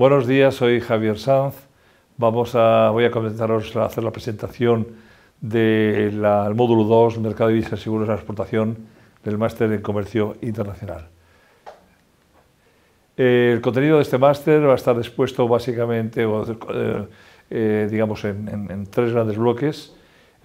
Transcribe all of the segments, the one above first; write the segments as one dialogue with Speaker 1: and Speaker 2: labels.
Speaker 1: Buenos días, soy Javier Sanz. Vamos a, voy a comentaros a hacer la presentación del módulo 2, Mercado de Divisas Seguros de la Exportación, del Máster en Comercio Internacional. El contenido de este máster va a estar dispuesto básicamente, eh, eh, digamos, en, tres grandes bloques.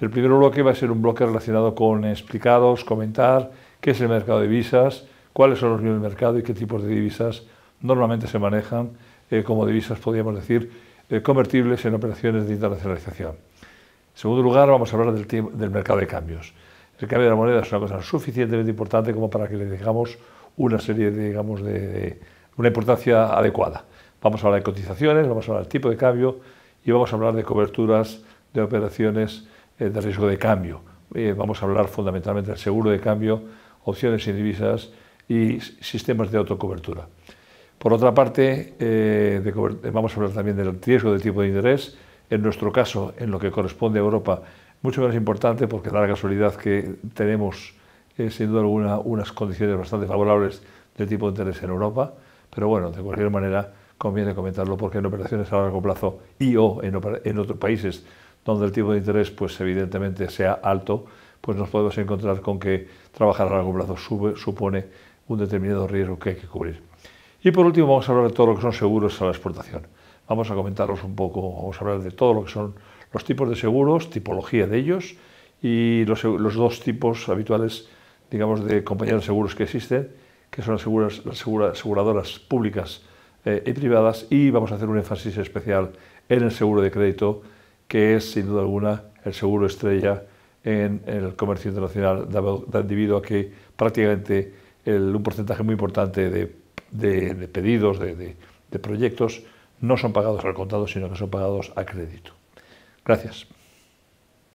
Speaker 1: El primer bloque va a ser un bloque relacionado con explicados, comentar qué es el mercado de divisas, cuáles son los niveles de mercado y qué tipos de divisas normalmente se manejan eh, como divisas, podríamos decir, eh, convertibles en operaciones de internacionalización. En segundo lugar, vamos a hablar del, mercado de cambios. El cambio de la moneda es una cosa suficientemente importante como para que le dejamos una serie, de, digamos, de, una importancia adecuada. Vamos a hablar de cotizaciones, vamos a hablar del tipo de cambio y vamos a hablar de coberturas de operaciones eh, de riesgo de cambio. vamos a hablar fundamentalmente del seguro de cambio, opciones sin divisas y sistemas de autocobertura. Por otra parte, eh, vamos a hablar también del riesgo de tipo de interés. En nuestro caso, en lo que corresponde a Europa, mucho menos importante porque da la casualidad que tenemos, sin duda alguna, unas condiciones bastante favorables del tipo de interés en Europa. Pero bueno, de cualquier manera, conviene comentarlo porque en operaciones a largo plazo y o en, otros países donde el tipo de interés, pues evidentemente sea alto, pues nos podemos encontrar con que trabajar a largo plazo supone un determinado riesgo que hay que cubrir. Y por último vamos a hablar de todo lo que son seguros a la exportación. Vamos a comentaros un poco, vamos a hablar de todo lo que son los tipos de seguros, tipología de ellos y los, dos tipos habituales, digamos, de compañías de seguros que existen, que son las, seguras, aseguradoras públicas eh, y privadas y vamos a hacer un énfasis especial en el seguro de crédito, que es sin duda alguna el seguro estrella en el comercio internacional, debido a que prácticamente un porcentaje muy importante de de, pedidos, de proyectos, no son pagados al contado, sino que son pagados a crédito. Gracias.